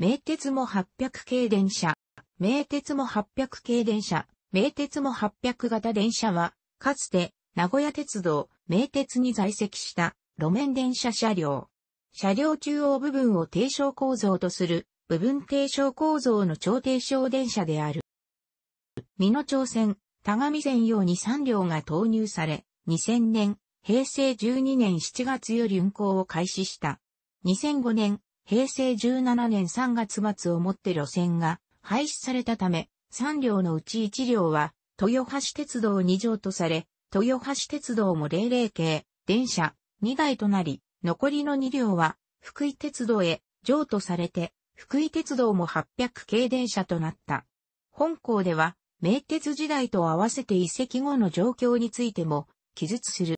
名鉄も800系電車。名鉄も800系電車。名鉄も800型電車は、かつて、名古屋鉄道、名鉄に在籍した路面電車車両。車両中央部分を低床構造とする、部分低床構造の超低床電車である。美濃町線、田上線用に3両が投入され、2000年、平成12年7月より運行を開始した。2005年、平成17年3月末をもって路線が廃止されたため、3両のうち1両は、豊橋鉄道2乗とされ、豊橋鉄道も00系、電車2台となり、残りの2両は、福井鉄道へ譲渡されて、福井鉄道も800系電車となった。本校では、名鉄時代と合わせて遺跡後の状況についても記述する。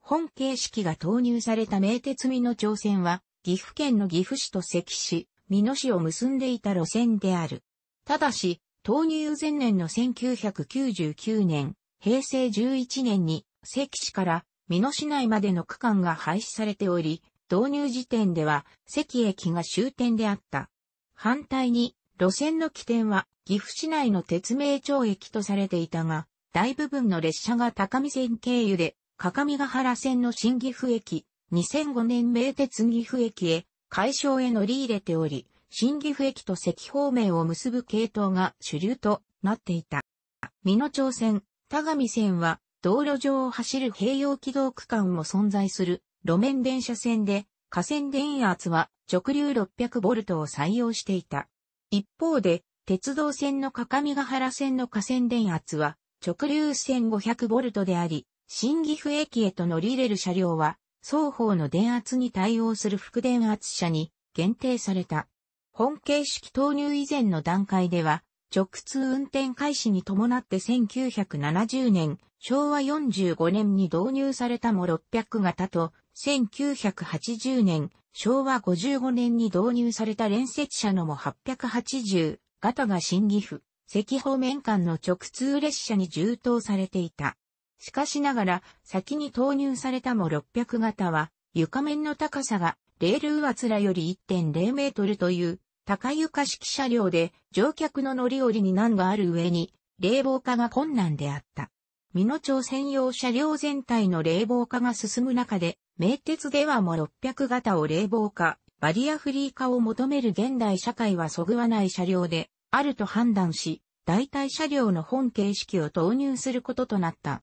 本形式が投入された名鉄美の挑戦は、岐阜県の岐阜市と関市、美濃市を結んでいた路線である。ただし、投入前年の1999年、平成11年に関市から美濃市内までの区間が廃止されており、導入時点では関駅が終点であった。反対に、路線の起点は岐阜市内の鉄名町駅とされていたが、大部分の列車が高見線経由で、各務原線の新岐阜駅、2005年名鉄岐阜駅へ、解消へ乗り入れており、新岐阜駅と関方面を結ぶ系統が主流となっていた。美濃町線、田上線は、道路上を走る併用軌道区間も存在する路面電車線で、架線電圧は直流 600V を採用していた。一方で、鉄道線の各務原線の架線電圧は直流 1500V であり、新岐阜駅へと乗り入れる車両は双方の電圧に対応する副電圧車に限定された。本形式投入以前の段階では、直通運転開始に伴って1970年、昭和45年に導入されたも600型と、1980年、昭和55年に導入された連接車のも880型が新岐阜、赤方面間の直通列車に充当されていた。しかしながら、先に投入されたも600型は、床面の高さが、レール上つらより1.0メートルという、高床式車両で、乗客の乗り降りに難がある上に、冷房化が困難であった。美濃町専用車両全体の冷房化が進む中で、名鉄ではも600型を冷房化、バリアフリー化を求める現代社会はそぐわない車両で、あると判断し、代替車両の本形式を投入することとなった。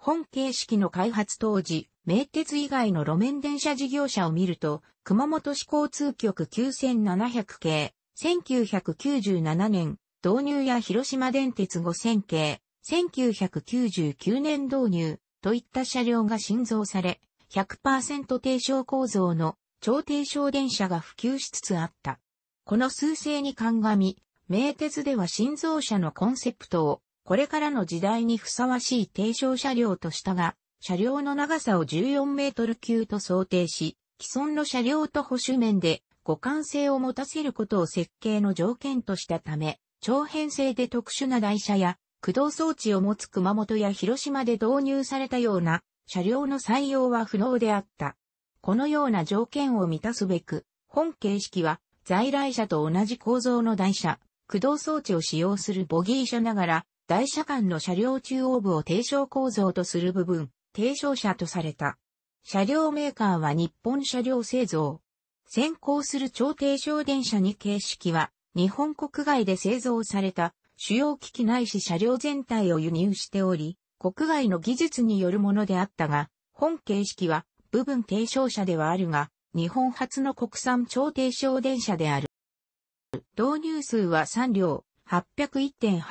本形式の開発当時、名鉄以外の路面電車事業者を見ると、熊本市交通局9700系、1997年、導入や広島電鉄5000系、1999年導入、といった車両が新造され、100%低床構造の超低床電車が普及しつつあった。この数勢に鑑み、名鉄では新造車のコンセプトをこれからの時代にふさわしい低床車両としたが、車両の長さを14メートル級と想定し、既存の車両と保守面で互換性を持たせることを設計の条件としたため、長編成で特殊な台車や駆動装置を持つ熊本や広島で導入されたような車両の採用は不能であった。このような条件を満たすべく、本形式は在来車と同じ構造の台車、駆動装置を使用するボギー車ながら、台車間の車両中央部を低床構造とする部分、低床車とされた。車両メーカーは日本車両製造。先行する超低床電車に形式は、日本国外で製造された主要機器ないし車両全体を輸入しており、国外の技術によるものであったが、本形式は部分低床車ではあるが、日本初の国産超低床電車である。導入数は3両、801.80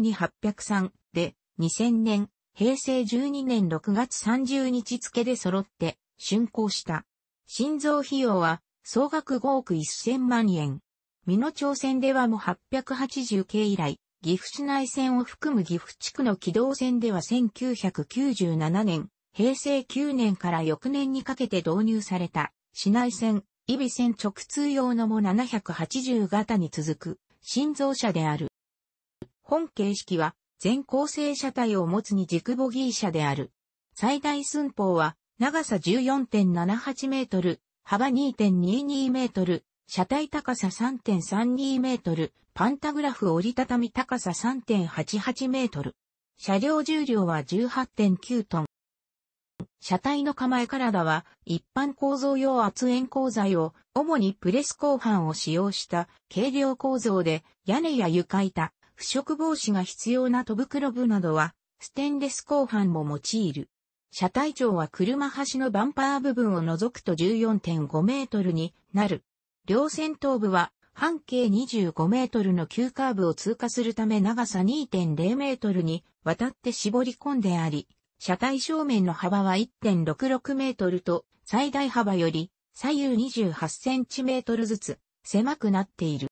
2 803で、2000年、平成12年6月30日付で揃って、竣工した。心臓費用は、総額5億1000万円。美濃町線ではも880系以来、岐阜市内線を含む岐阜地区の軌道線では1997年、平成9年から翌年にかけて導入された、市内線、伊備線直通用のも780型に続く、心臓車である。本形式は全構成車体を持つに軸ボギー車である。最大寸法は長さ14.78メートル、幅2.22メートル、車体高さ3.32メートル、パンタグラフ折りたたみ高さ3.88メートル。車両重量は18.9トン。車体の構え体は一般構造用圧延鋼材を主にプレス鋼板を使用した軽量構造で屋根や床板、腐食防止が必要な戸袋部などはステンレス鋼板も用いる。車体長は車端のバンパー部分を除くと14.5メートルになる。両先頭部は半径25メートルの急カーブを通過するため長さ2.0メートルにわたって絞り込んであり、車体正面の幅は1.66メートルと、最大幅より左右28センチメートルずつ狭くなっている。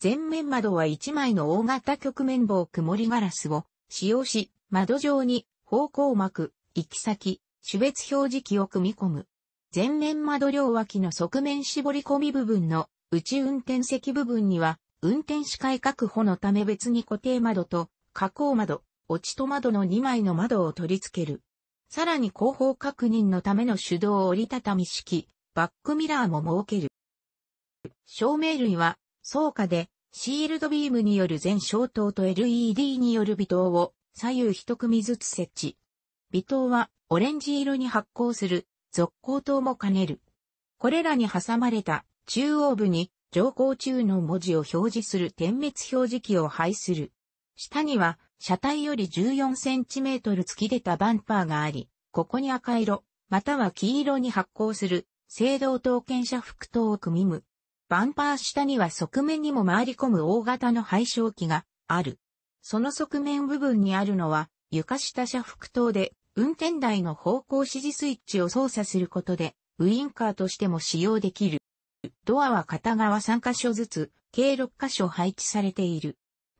前面窓は1枚の大型曲面棒曇りガラスを使用し、窓上に方向膜、行き先、種別表示器を組み込む。前面窓両脇の側面絞り込み部分の内運転席部分には、運転視界確保のため別に固定窓と加工窓、落ちと窓の2枚の窓を取り付ける。さらに後方確認のための手動折りたたみ式、バックミラーも設ける。照明類は、倉下で、シールドビームによる全消灯と LED による微灯を左右一組ずつ設置。微灯はオレンジ色に発光する続光灯も兼ねる。これらに挟まれた中央部に上光中の文字を表示する点滅表示器を配する。下には車体より 14cm 突き出たバンパーがあり、ここに赤色、または黄色に発光する、青銅刀剣車副刀を組みむ。バンパー下には側面にも回り込む大型の配照機がある。その側面部分にあるのは床下車副刀で運転台の方向指示スイッチを操作することでウインカーとしても使用できる。ドアは片側3箇所ずつ計6箇所配置されている。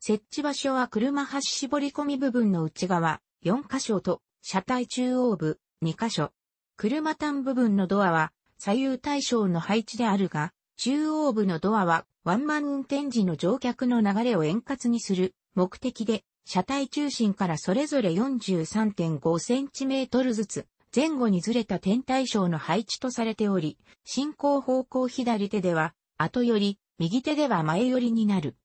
設置場所は車端絞り込み部分の内側4箇所と車体中央部2箇所。車端部分のドアは左右対称の配置であるが、中央部のドアはワンマン運転時の乗客の流れを円滑にする目的で、車体中心からそれぞれ 43.5cm ずつ前後にずれた天体章の配置とされており、進行方向左手では後より、右手では前寄りになる。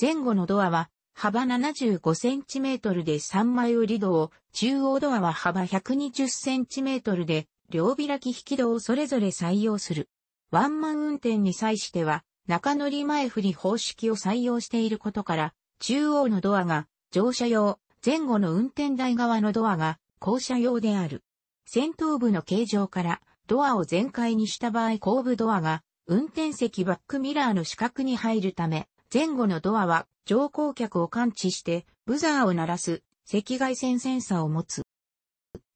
前後のドアは幅75センチメートルで3枚折り戸を、中央ドアは幅120センチメートルで、両開き引き戸をそれぞれ採用する。ワンマン運転に際しては、中乗り前振り方式を採用していることから、中央のドアが乗車用、前後の運転台側のドアが降車用である。先頭部の形状からドアを全開にした場合後部ドアが運転席バックミラーの死角に入るため、前後のドアは乗降客を感知してブザーを鳴らす赤外線センサーを持つ。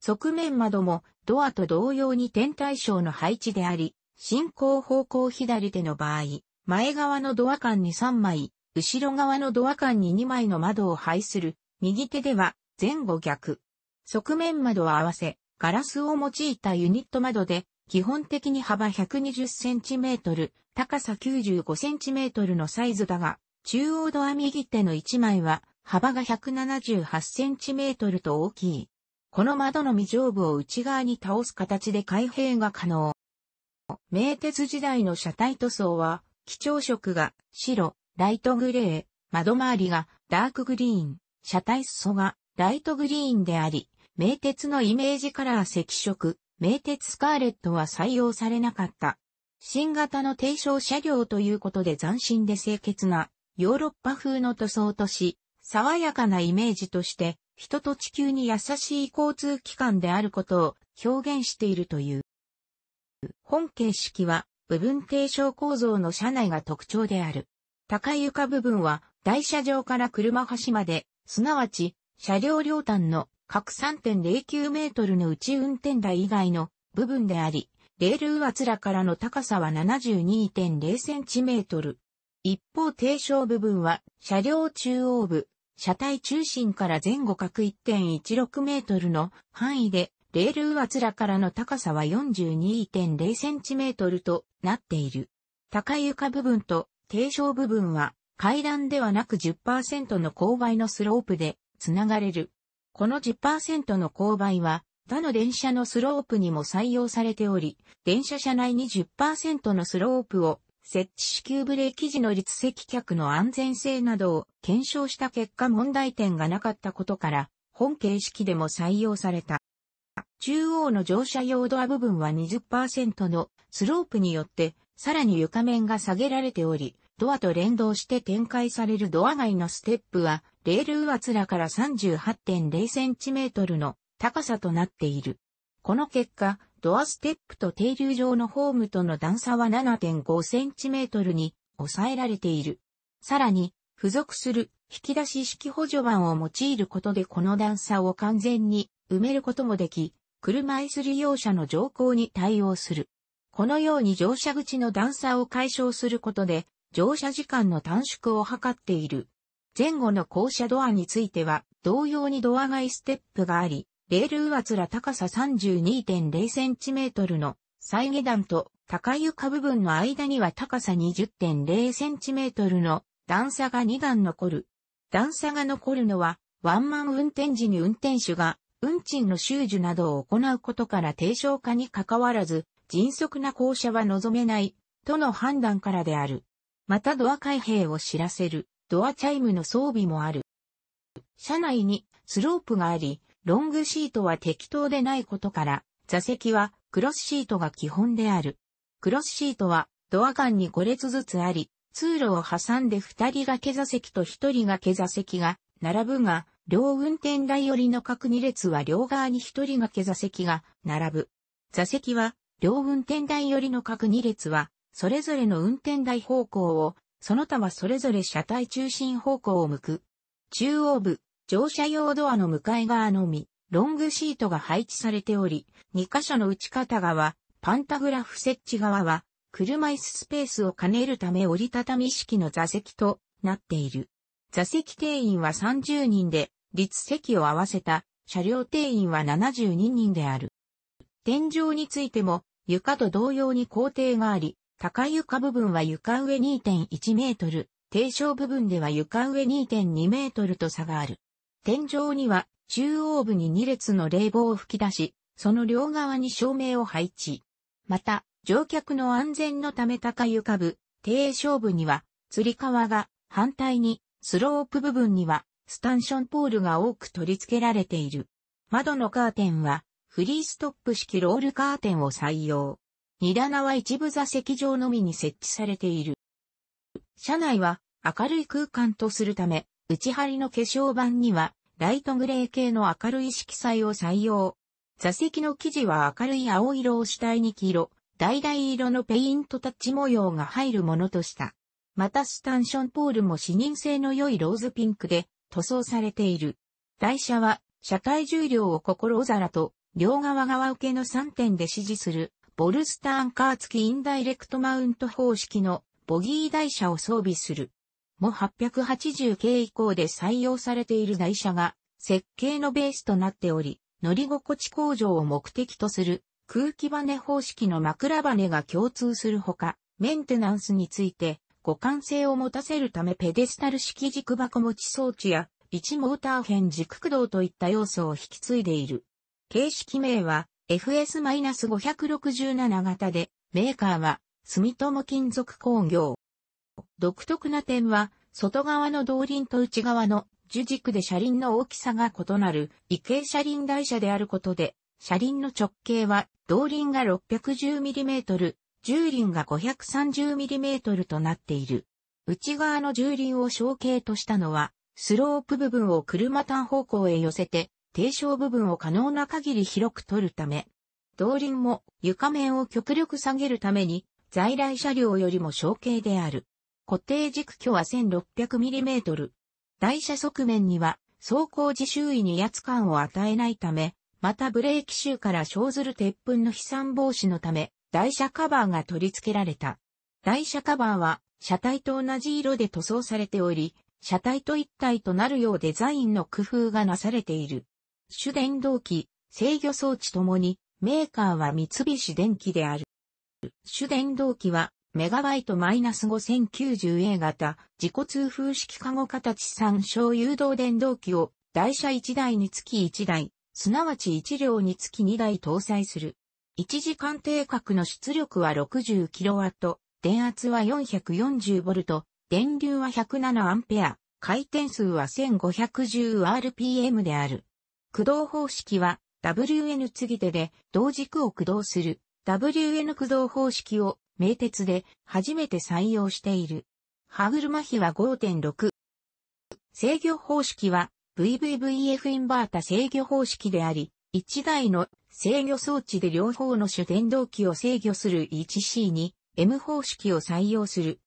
側面窓もドアと同様に天体ショーの配置であり、進行方向左手の場合、前側のドア間に3枚、後ろ側のドア間に2枚の窓を配する、右手では前後逆。側面窓は合わせ、ガラスを用いたユニット窓で基本的に幅 120cm、高さ 95cm のサイズだが、中央ドア右手の1枚は幅が 178cm と大きい。この窓の未上部を内側に倒す形で開閉が可能。名鉄時代の車体塗装は、基調色が白、ライトグレー、窓周りがダークグリーン、車体裾がライトグリーンであり、名鉄のイメージカラー赤色、名鉄スカーレットは採用されなかった。新型の低床車両ということで斬新で清潔なヨーロッパ風の塗装とし、爽やかなイメージとして人と地球に優しい交通機関であることを表現しているという。本形式は部分低床構造の車内が特徴である。高い床部分は台車上から車端まで、すなわち車両両端の各3.09メートルの内運転台以外の部分であり、レール上面からの高さは72.0センチメートル。一方低床部分は車両中央部、車体中心から前後角1.16メートルの範囲で、レール上面からの高さは42.0センチメートルとなっている。高床部分と低床部分は階段ではなく10%の勾配のスロープでつながれる。この10%の勾配は、他の電車のスロープにも採用されており、電車車内に10%のスロープを設置支給ブレーキ時の立席客の安全性などを検証した結果問題点がなかったことから、本形式でも採用された。中央の乗車用ドア部分は20%のスロープによって、さらに床面が下げられており、ドアと連動して展開されるドア外のステップはレール上面から 38.0cm の高さとなっている。この結果、ドアステップと停留場のホームとの段差は 7.5cm に抑えられている。さらに、付属する引き出し式補助板を用いることでこの段差を完全に埋めることもでき、車椅子利用者の乗降に対応する。このように乗車口の段差を解消することで、乗車時間の短縮を図っている。前後の校舎ドアについては、同様にドア外ステップがあり、レール上つら高さ 32.0cm の再下段と高床部分の間には高さ 20.0cm の段差が2段残る。段差が残るのは、ワンマン運転時に運転手が運賃の収受などを行うことから低床化に関わらず、迅速な降車は望めない、との判断からである。またドア開閉を知らせる。ドアチャイムの装備もある。車内にスロープがあり、ロングシートは適当でないことから、座席はクロスシートが基本である。クロスシートはドア間に5列ずつあり、通路を挟んで2人がけ座席と1人がけ座席が並ぶが、両運転台寄りの各2列は両側に1人がけ座席が並ぶ。座席は両運転台寄りの各2列は、それぞれの運転台方向をその他はそれぞれ車体中心方向を向く。中央部、乗車用ドアの向かい側のみ、ロングシートが配置されており、2箇所の内方側、パンタグラフ設置側は、車椅子スペースを兼ねるため折りたたみ式の座席となっている。座席定員は30人で、立席を合わせた車両定員は72人である。天井についても床と同様に工程があり、高床部分は床上2.1メートル、低床部分では床上2.2メートルと差がある。天井には中央部に2列の冷房を吹き出し、その両側に照明を配置。また、乗客の安全のため高床部、低床部には、吊り革が、反対に、スロープ部分には、スタンションポールが多く取り付けられている。窓のカーテンは、フリーストップ式ロールカーテンを採用。荷棚は一部座席上のみに設置されている。車内は明るい空間とするため、内張りの化粧板にはライトグレー系の明るい色彩を採用。座席の生地は明るい青色を主体に黄色、橙色のペイントタッチ模様が入るものとした。またスタンションポールも視認性の良いローズピンクで塗装されている。台車は車体重量を心おざらと両側側受けの3点で支持するボルスターンカー付きインダイレクトマウント方式のボギー台車を装備する。も880系以降で採用されている台車が設計のベースとなっており、乗り心地向上を目的とする空気バネ方式の枕バネが共通するほか、メンテナンスについて互換性を持たせるためペデスタル式軸箱持ち装置や1モーター編軸駆動といった要素を引き継いでいる。形式名は FS-567 型で、メーカーは、住友金属工業。独特な点は、外側の動輪と内側の樹軸で車輪の大きさが異なる異形車輪台車であることで、車輪の直径は動輪が 610mm、重輪が 530mm となっている。内側の重輪を小径としたのは、スロープ部分を車単方向へ寄せて、低床部分を可能な限り広く取るため、動輪も床面を極力下げるために、在来車両よりも小径である。固定軸距は 1600mm。台車側面には走行時周囲に威圧感を与えないため、またブレーキ周から生ずる鉄粉の飛散防止のため、台車カバーが取り付けられた。台車カバーは車体と同じ色で塗装されており、車体と一体となるようデザインの工夫がなされている。主電動機、制御装置ともに、メーカーは三菱電機である。主電動機は、メガバイト -5090A 型、自己通風式加護形産小誘導電動機を、台車1台につき1台、すなわち1両につき2台搭載する。1時間定格の出力は 60kW、電圧は 440V、電流は 107A、回転数は 1510rpm である。駆動方式は WN ぎ手で同軸を駆動する WN 駆動方式を名鉄で初めて採用している。歯車比は5.6。制御方式は VVVF インバータ制御方式であり、1台の制御装置で両方の主電動機を制御する 1C に M 方式を採用する。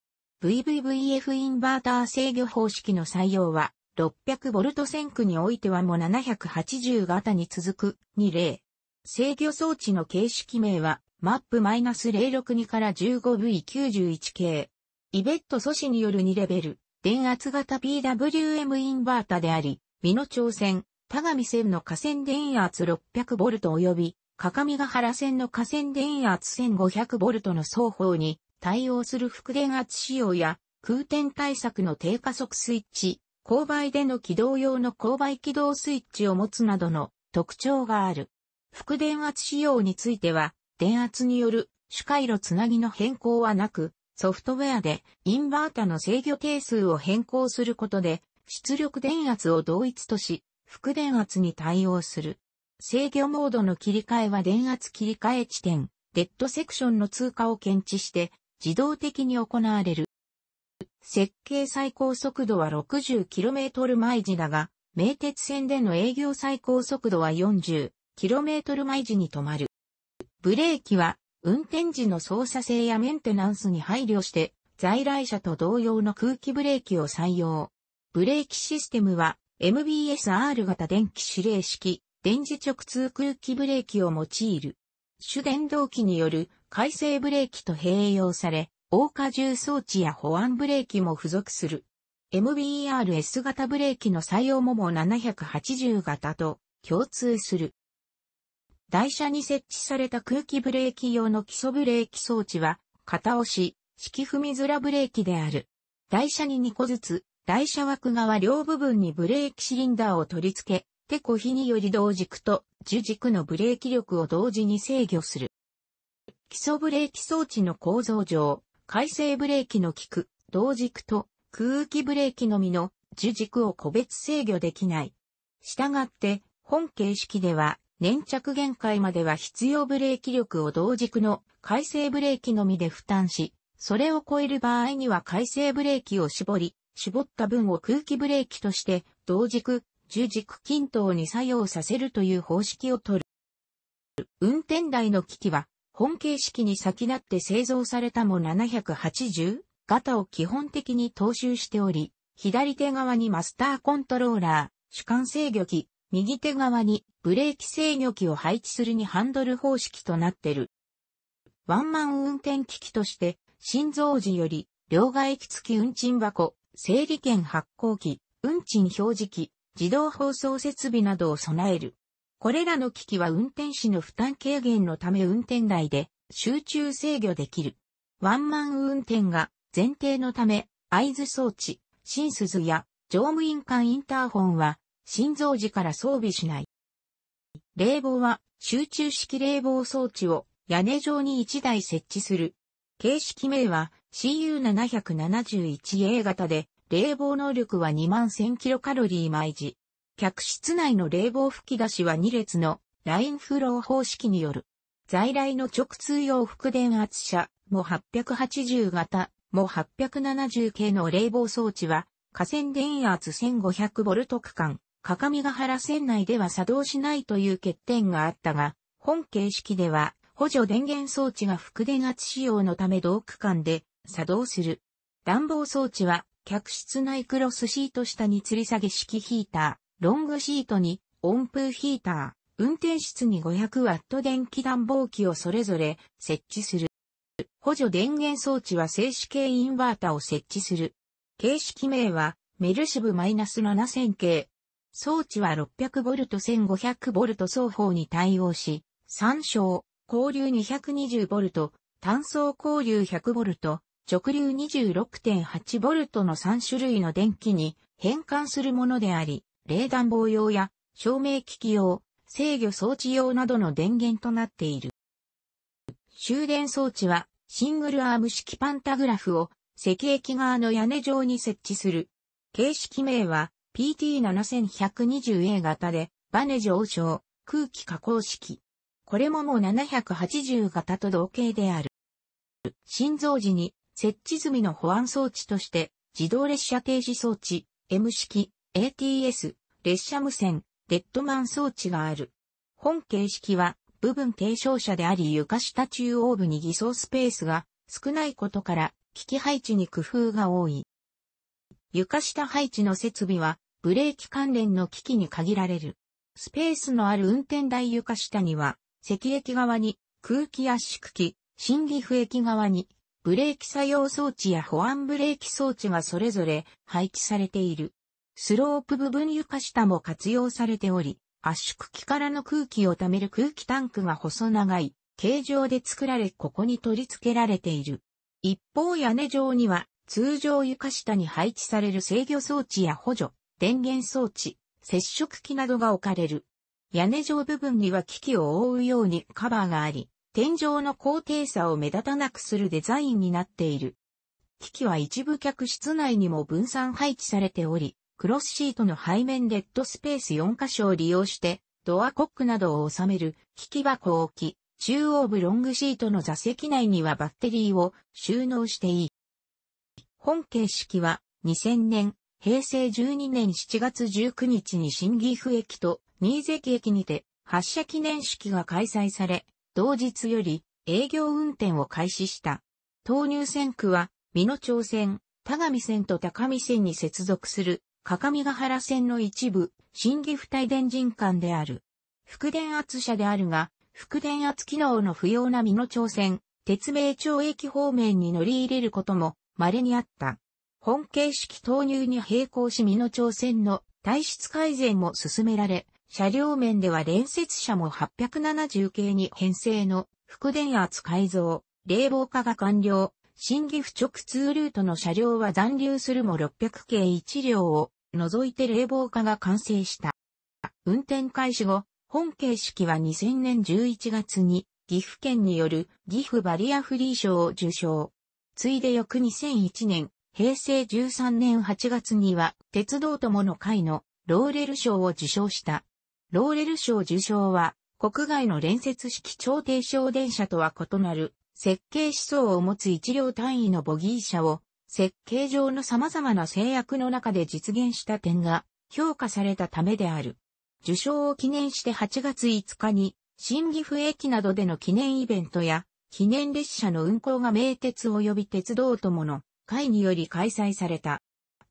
VVVF インバーター制御方式の採用は600ボルト線区においてはも780型に続く2例。制御装置の形式名は、m a p -062 から 15V91 k イベット素子による2レベル、電圧型 PWM インバータであり、美濃町線、田上線の河川電圧 600V 及び、各務原線の河川電圧 1500V の双方に対応する副電圧仕様や空転対策の低加速スイッチ、勾配での起動用の勾配起動スイッチを持つなどの特徴がある。副電圧仕様については、電圧による主回路つなぎの変更はなく、ソフトウェアでインバータの制御定数を変更することで、出力電圧を同一とし、副電圧に対応する。制御モードの切り替えは電圧切り替え地点、デッドセクションの通過を検知して、自動的に行われる。設計最高速度は 60km 毎時だが、名鉄線での営業最高速度は 40km 毎時に止まる。ブレーキは、運転時の操作性やメンテナンスに配慮して、在来車と同様の空気ブレーキを採用。ブレーキシステムは、MBSR 型電気指令式、電磁直通空気ブレーキを用いる。主電動機による回生ブレーキと併用され、大荷重装置や保安ブレーキも付属する。MBRS 型ブレーキの採用もも780型と共通する。台車に設置された空気ブレーキ用の基礎ブレーキ装置は、片押し、式踏み面らブレーキである。台車に2個ずつ、台車枠側両部分にブレーキシリンダーを取り付け、手こひにより同軸と樹軸のブレーキ力を同時に制御する。基礎ブレーキ装置の構造上、回生ブレーキの効く、同軸と空気ブレーキのみの樹軸を個別制御できない。したがって、本形式では、粘着限界までは必要ブレーキ力を同軸の回生ブレーキのみで負担し、それを超える場合には回生ブレーキを絞り、絞った分を空気ブレーキとして、同軸、樹軸均等に作用させるという方式をとる。運転台の機器は、本形式に先立って製造されたも780型を基本的に踏襲しており、左手側にマスターコントローラー、主観制御機、右手側にブレーキ制御機を配置するにハンドル方式となってる。ワンマン運転機器として、心臓時より、両替機付き運賃箱、整理券発行機、運賃表示機、自動放送設備などを備える。これらの機器は運転士の負担軽減のため運転台で集中制御できる。ワンマン運転が前提のため、合図装置、新鈴や乗務員間インターホンは心臓時から装備しない。冷房は集中式冷房装置を屋根上に1台設置する。形式名は CU771A 型で冷房能力は2万1000キロカロリー毎時。客室内の冷房吹き出しは2列のラインフロー方式による。在来の直通用副電圧車も880型も870系の冷房装置は、河川電圧 1500V 区間、鏡ヶ原線内では作動しないという欠点があったが、本形式では補助電源装置が副電圧仕様のため同区間で作動する。暖房装置は客室内クロスシート下に吊り下げ式ヒーター。ロングシートに温風ヒーター、運転室に5 0 0ト電気暖房機をそれぞれ設置する。補助電源装置は静止系インバータを設置する。形式名はメルシブマイ -7000 系。装置は 600V1500V 双方に対応し、参照、交流 220V、単相交流 100V、直流 26.8V の3種類の電気に変換するものであり、冷暖房用や照明機器用、制御装置用などの電源となっている。終電装置はシングルアーム式パンタグラフを赤壁側の屋根上に設置する。形式名は PT7120A 型でバネ上昇空気加工式。これももう780型と同型である。心臓時に設置済みの保安装置として自動列車停止装置 M 式 ATS、列車無線、デッドマン装置がある。本形式は部分継承者であり床下中央部に偽装スペースが少ないことから機器配置に工夫が多い。床下配置の設備はブレーキ関連の機器に限られる。スペースのある運転台床下には、赤液側に空気圧縮機、新岐阜駅側にブレーキ作用装置や保安ブレーキ装置がそれぞれ配置されている。スロープ部分床下も活用されており、圧縮機からの空気を貯める空気タンクが細長い形状で作られここに取り付けられている。一方屋根上には通常床下に配置される制御装置や補助、電源装置、接触機などが置かれる。屋根上部分には機器を覆うようにカバーがあり、天井の高低差を目立たなくするデザインになっている。機器は一部客室内にも分散配置されており、クロスシートの背面デッドスペース4箇所を利用して、ドアコックなどを収める引き箱を置き、中央部ロングシートの座席内にはバッテリーを収納していい。本形式は2000年、平成12年7月19日に新岐阜駅と新関駅にて発車記念式が開催され、同日より営業運転を開始した。投入線区は美濃町線、田上線と高見線に接続する各務原線の一部、新岐阜大電人間である。副電圧車であるが、副電圧機能の不要な身の町線、鉄名町駅方面に乗り入れることも稀にあった。本形式投入に並行し身の町線の体質改善も進められ、車両面では連接車も870系に編成の副電圧改造、冷房化が完了、新岐阜直通ルートの車両は残留するも600系1両を除いて冷房化が完成した。運転開始後、本形式は2000年11月に岐阜県による岐阜バリアフリー賞を受賞。ついで翌2001年、平成13年8月には鉄道友の会のローレル賞を受賞した。ローレル賞受賞は国外の連接式超低床電車とは異なる設計思想を持つ一両単位のボギー車を設計上の様々な制約の中で実現した点が評価されたためである。受賞を記念して8月5日に、新岐阜駅などでの記念イベントや、記念列車の運行が名鉄及び鉄道友の会により開催された。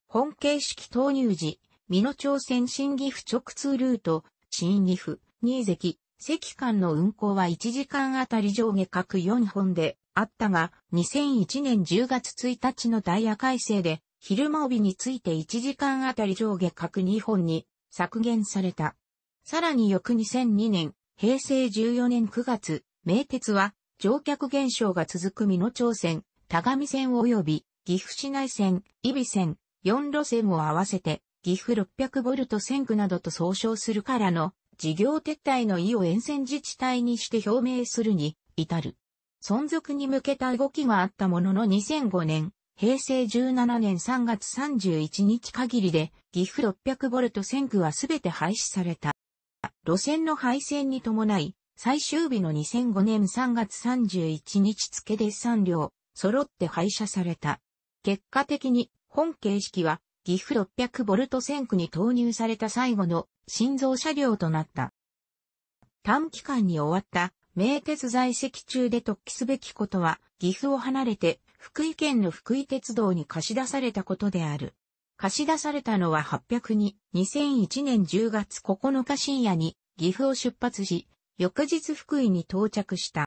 本形式投入時、美濃町線新岐阜直通ルート、新岐阜、新関、関間の運行は1時間あたり上下各4本であったが、2001年10月1日のダイヤ改正で、昼間帯について1時間あたり上下各2本に削減された。さらに翌2002年、平成14年9月、名鉄は乗客減少が続く美濃町線、田上線及び岐阜市内線、伊比線、4路線を合わせて、岐阜600ボルト線区などと総称するからの事業撤退の意を沿線自治体にして表明するに至る。存続に向けた動きがあったものの2005年、平成17年3月31日限りで、岐阜 600V 線区はすべて廃止された。路線の廃線に伴い、最終日の2005年3月31日付で3両、揃って廃車された。結果的に、本形式は、岐阜 600V 線区に投入された最後の、新造車両となった。短期間に終わった名鉄在籍中で突起すべきことは、岐阜を離れて、福井県の福井鉄道に貸し出されたことである。貸し出されたのは8 0 2に、2001年10月9日深夜に、岐阜を出発し、翌日福井に到着した。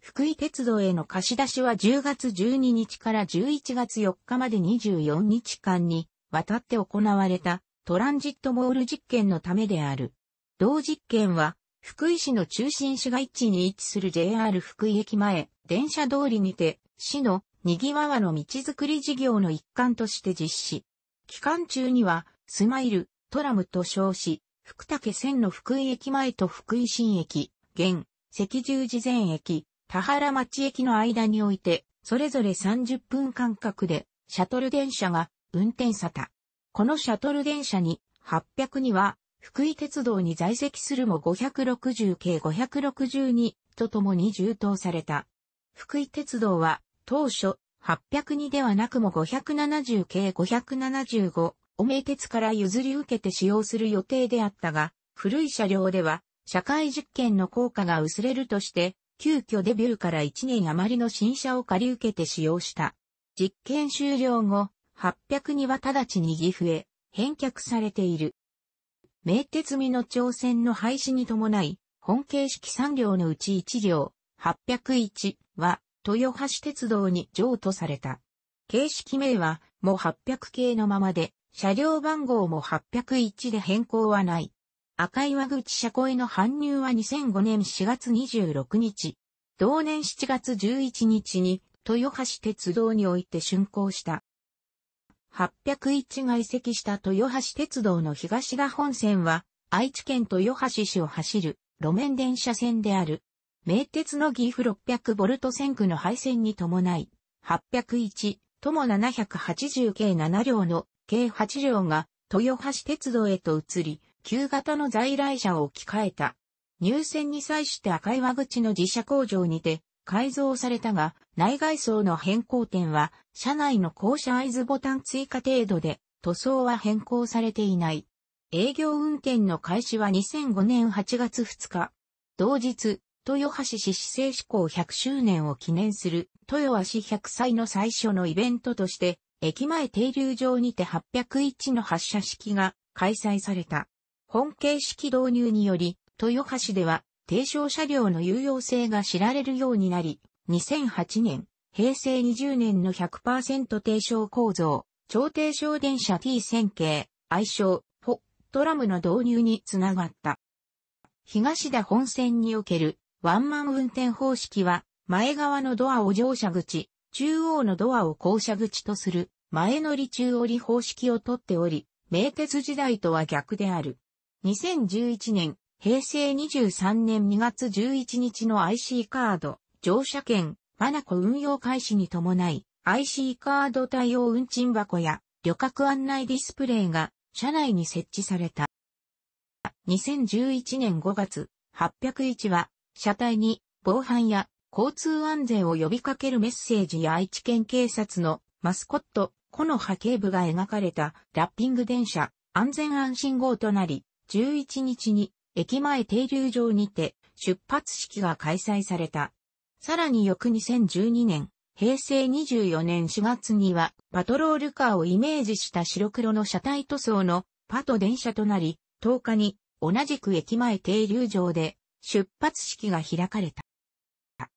福井鉄道への貸し出しは10月12日から11月4日まで24日間に渡って行われたトランジットモール実験のためである。同実験は福井市の中心市街地に位置する JR 福井駅前、電車通りにて、市のにぎわわの道づくり事業の一環として実施。期間中には、スマイル、トラムと称し、福武線の福井駅前と福井新駅、現、赤十字前駅、田原町駅の間において、それぞれ30分間隔で、シャトル電車が運転さた。このシャトル電車に、800には、福井鉄道に在籍するも560系562とともに充当された。福井鉄道は当初802ではなくも570系575を名鉄から譲り受けて使用する予定であったが、古い車両では社会実験の効果が薄れるとして、急遽デビューから1年余りの新車を借り受けて使用した。実験終了後、802は直ちに岐阜へ返却されている。名鉄美の挑戦の廃止に伴い、本形式3両のうち1両、801は、豊橋鉄道に譲渡された。形式名は、も800系のままで、車両番号も801で変更はない。赤岩口車庫への搬入は2005年4月26日。同年7月11日に、豊橋鉄道において竣工した。801が移籍した豊橋鉄道の東田本線は、愛知県豊橋市を走る路面電車線である。名鉄の岐阜600ボルト線区の配線に伴い、801とも780系7両の計8両が豊橋鉄道へと移り、旧型の在来車を置き換えた。入線に際して赤岩口の自社工場にて、改造されたが、内外装の変更点は、車内の降車合図ボタン追加程度で、塗装は変更されていない。営業運転の開始は2005年8月2日。同日、豊橋市市政施行100周年を記念する豊橋100歳の最初のイベントとして、駅前停留場にて801の発車式が開催された。本形式導入により、豊橋では低床車両の有用性が知られるようになり、2008年、平成20年の100%低床構造、超低床電車 T1000 系、愛称、ポ、トラムの導入につながった。東田本線におけるワンマン運転方式は、前側のドアを乗車口、中央のドアを降車口とする、前乗り中折り方式をとっており、名鉄時代とは逆である。2011年、平成23年2月11日の IC カード、乗車券、マナコ運用開始に伴い、IC カード対応運賃箱や旅客案内ディスプレイが車内に設置された。2011年5月、801は、車体に防犯や交通安全を呼びかけるメッセージや愛知県警察のマスコット、この波形部が描かれたラッピング電車、安全安心号となり、11日に駅前停留場にて出発式が開催された。さらに翌2012年、平成24年4月には、パトロールカーをイメージした白黒の車体塗装のパト電車となり、10日に同じく駅前停留場で出発式が開かれた。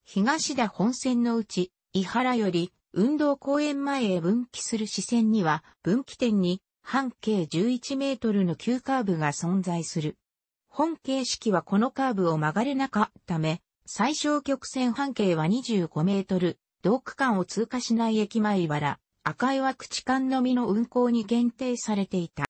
東田本線のうち、伊原より運動公園前へ分岐する支線には、分岐点に半径11メートルの急カーブが存在する。本形式はこのカーブを曲がれなかったため、最小曲線半径は25メートル、同区間を通過しない駅前原、赤岩口間のみの運行に限定されていた。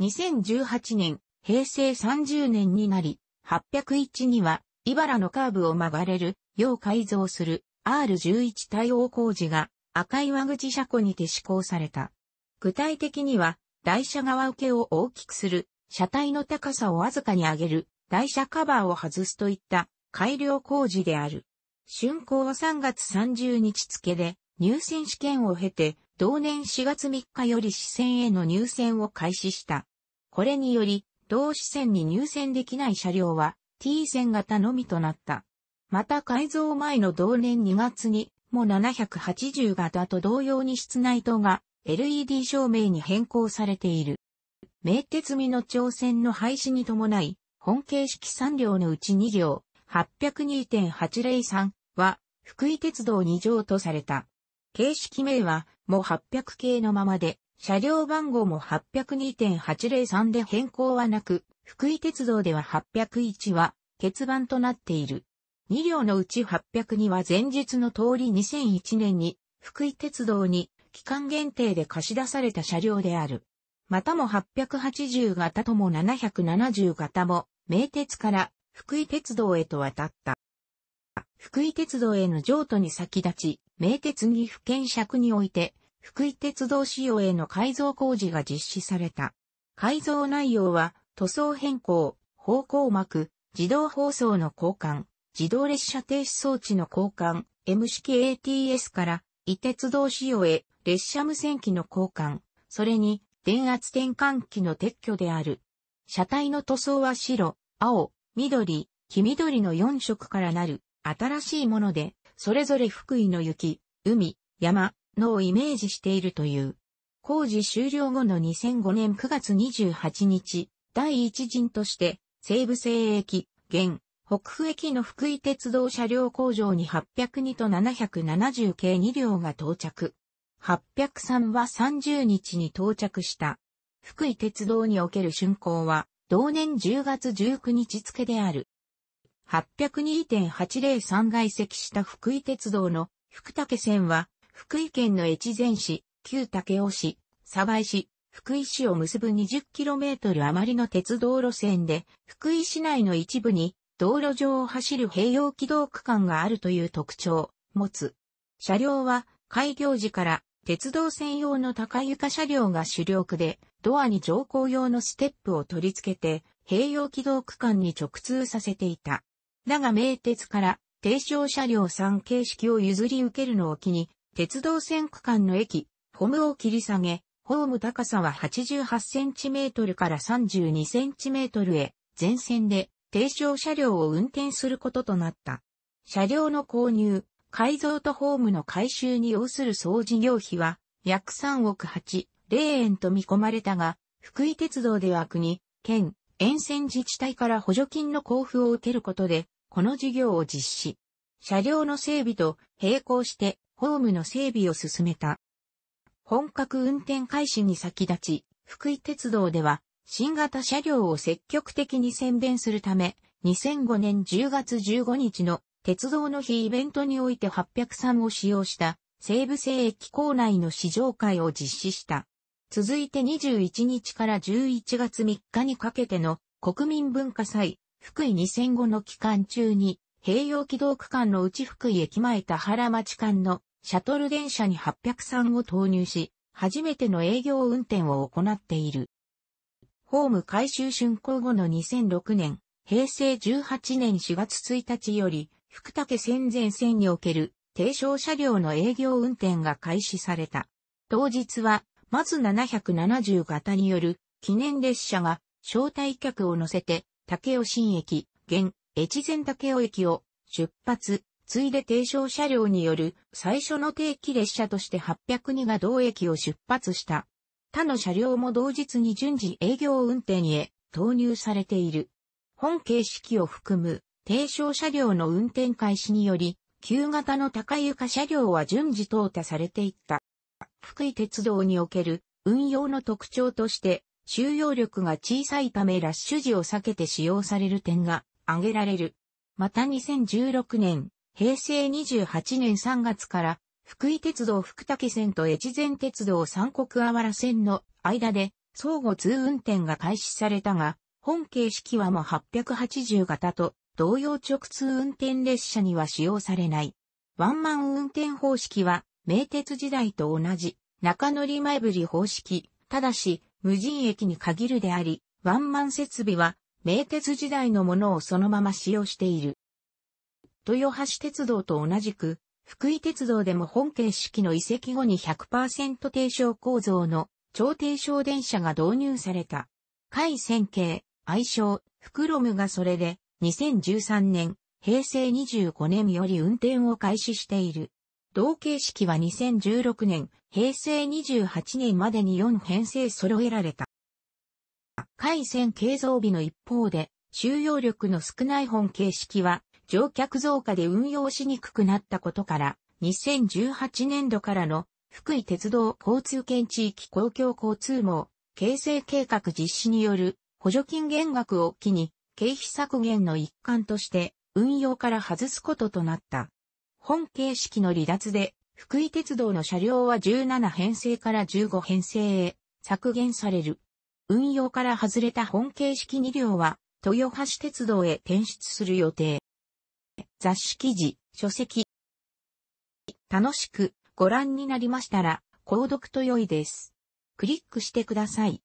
2018年、平成30年になり、801には、茨のカーブを曲がれる、よう改造する R11 対応工事が赤岩口車庫にて施行された。具体的には、台車側受けを大きくする車体の高さをわずかに上げる、台車カバーを外すといった改良工事である。竣工は3月30日付で入選試験を経て、同年4月3日より支線への入選を開始した。これにより、同支線に入選できない車両は T 線型のみとなった。また改造前の同年2月に、も780型と同様に室内灯が LED 照明に変更されている。名鉄美の朝鮮の廃止に伴い、本形式3両のうち2両、802.803は、福井鉄道2乗とされた。形式名は、も800系のままで、車両番号も802.803で変更はなく、福井鉄道では801は、欠番となっている。2両のうち802は前日の通り2001年に、福井鉄道に、期間限定で貸し出された車両である。またも880型とも770型も、名鉄から福井鉄道へと渡った。福井鉄道への譲渡に先立ち、名鉄岐阜県尺において、福井鉄道仕様への改造工事が実施された。改造内容は、塗装変更、方向膜、自動放送の交換、自動列車停止装置の交換、M 式 ATS から、異鉄道仕様へ列車無線機の交換、それに電圧転換器の撤去である。車体の塗装は白、青、緑、黄緑の4色からなる新しいもので、それぞれ福井の雪、海、山のをイメージしているという。工事終了後の2005年9月28日、第一陣として西武西駅、現、北府駅の福井鉄道車両工場に802と770系2両が到着。803は30日に到着した。福井鉄道における竣工は、同年10月19日付である。802.803外籍した福井鉄道の福武線は、福井県の越前市、旧武雄市、鯖江市、福井市を結ぶ 20km 余りの鉄道路線で、福井市内の一部に道路上を走る併用軌道区間があるという特徴を持つ。車両は開業時から鉄道専用の高床車両が主力で、ドアに乗降用のステップを取り付けて、併用軌道区間に直通させていた。だが名鉄から低床車両3形式を譲り受けるのを機に、鉄道線区間の駅、ホームを切り下げ、ホーム高さは 88cm から 32cm へ、全線で低床車両を運転することとなった。車両の購入、改造とホームの改修に要する総事業費は約3億8、0円と見込まれたが、福井鉄道では国、県、沿線自治体から補助金の交付を受けることで、この事業を実施。車両の整備と並行してホームの整備を進めた。本格運転開始に先立ち、福井鉄道では新型車両を積極的に宣伝するため、2005年10月15日の鉄道の日イベントにおいて803を使用した西武西駅構内の試乗会を実施した。続いて21日から11月3日にかけての国民文化祭、福井2005の期間中に、併用軌道区間の内福井駅前田原町間のシャトル電車に803を投入し、初めての営業運転を行っている。ホーム改修竣工後の2006年、平成18年4月1日より、福武戦前線における低床車両の営業運転が開始された。当日は、まず770型による記念列車が招待客を乗せて竹尾新駅、現、越前竹尾駅を出発、ついで低床車両による最初の定期列車として802が同駅を出発した。他の車両も同日に順次営業運転へ投入されている。本形式を含む低床車両の運転開始により、旧型の高床車両は順次淘汰されていった。福井鉄道における運用の特徴として、収容力が小さいためラッシュ時を避けて使用される点が挙げられる。また2016年、平成28年3月から、福井鉄道福武線と越前鉄道三国あわら線の間で相互通運転が開始されたが、本形式はも880型と同様直通運転列車には使用されない。ワンマン運転方式は、名鉄時代と同じ、中乗り前振り方式、ただし、無人駅に限るであり、ワンマン設備は、名鉄時代のものをそのまま使用している。豊橋鉄道と同じく、福井鉄道でも本形式の遺跡後に100%低床構造の超低床電車が導入された。海線形、愛称、フクロムがそれで、2013年、平成25年より運転を開始している。同形式は2016年、平成28年までに4編成揃えられた。海線継造日の一方で、収容力の少ない本形式は、乗客増加で運用しにくくなったことから、2018年度からの福井鉄道交通圏地域公共交通網、形成計画実施による補助金減額を機に、経費削減の一環として運用から外すこととなった。本形式の離脱で、福井鉄道の車両は17編成から15編成へ削減される。運用から外れた本形式2両は、豊橋鉄道へ転出する予定。雑誌記事、書籍。楽しくご覧になりましたら、購読と良いです。クリックしてください。